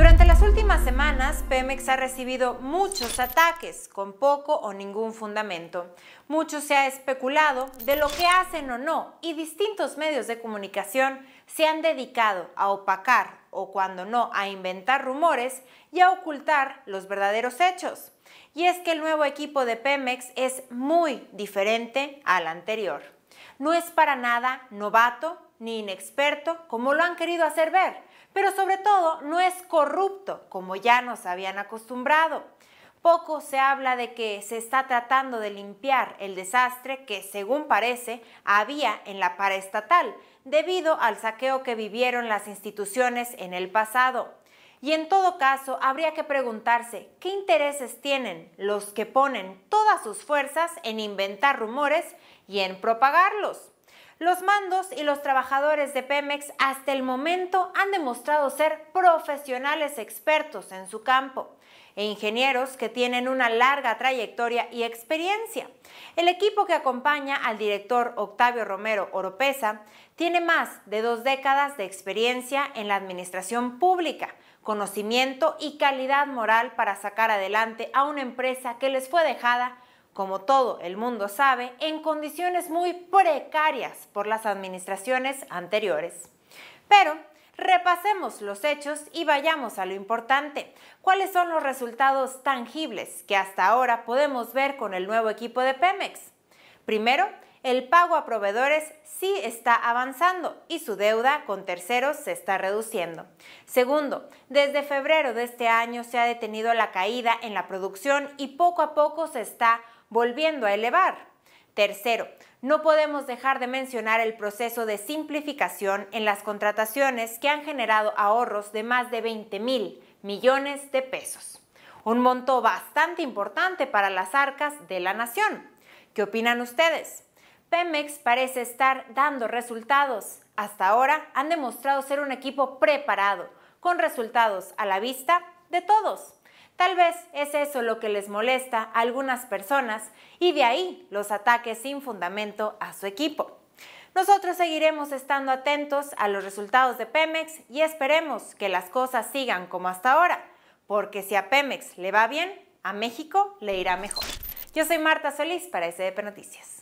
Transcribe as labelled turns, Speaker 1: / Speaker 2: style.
Speaker 1: Durante las últimas semanas, Pemex ha recibido muchos ataques con poco o ningún fundamento. Mucho se ha especulado de lo que hacen o no y distintos medios de comunicación se han dedicado a opacar o cuando no a inventar rumores y a ocultar los verdaderos hechos. Y es que el nuevo equipo de Pemex es muy diferente al anterior no es para nada novato ni inexperto, como lo han querido hacer ver, pero sobre todo no es corrupto, como ya nos habían acostumbrado. Poco se habla de que se está tratando de limpiar el desastre que, según parece, había en la paraestatal, debido al saqueo que vivieron las instituciones en el pasado. Y en todo caso, habría que preguntarse qué intereses tienen los que ponen todas sus fuerzas en inventar rumores y en propagarlos. Los mandos y los trabajadores de Pemex hasta el momento han demostrado ser profesionales expertos en su campo e ingenieros que tienen una larga trayectoria y experiencia. El equipo que acompaña al director Octavio Romero Oropesa tiene más de dos décadas de experiencia en la administración pública, conocimiento y calidad moral para sacar adelante a una empresa que les fue dejada como todo el mundo sabe, en condiciones muy precarias por las administraciones anteriores. Pero repasemos los hechos y vayamos a lo importante. ¿Cuáles son los resultados tangibles que hasta ahora podemos ver con el nuevo equipo de Pemex? Primero, el pago a proveedores sí está avanzando y su deuda con terceros se está reduciendo. Segundo, desde febrero de este año se ha detenido la caída en la producción y poco a poco se está volviendo a elevar. Tercero, no podemos dejar de mencionar el proceso de simplificación en las contrataciones que han generado ahorros de más de 20 mil millones de pesos. Un monto bastante importante para las arcas de la nación. ¿Qué opinan ustedes? Pemex parece estar dando resultados. Hasta ahora han demostrado ser un equipo preparado, con resultados a la vista de todos. Tal vez es eso lo que les molesta a algunas personas y de ahí los ataques sin fundamento a su equipo. Nosotros seguiremos estando atentos a los resultados de Pemex y esperemos que las cosas sigan como hasta ahora, porque si a Pemex le va bien, a México le irá mejor. Yo soy Marta Solís para SDP Noticias.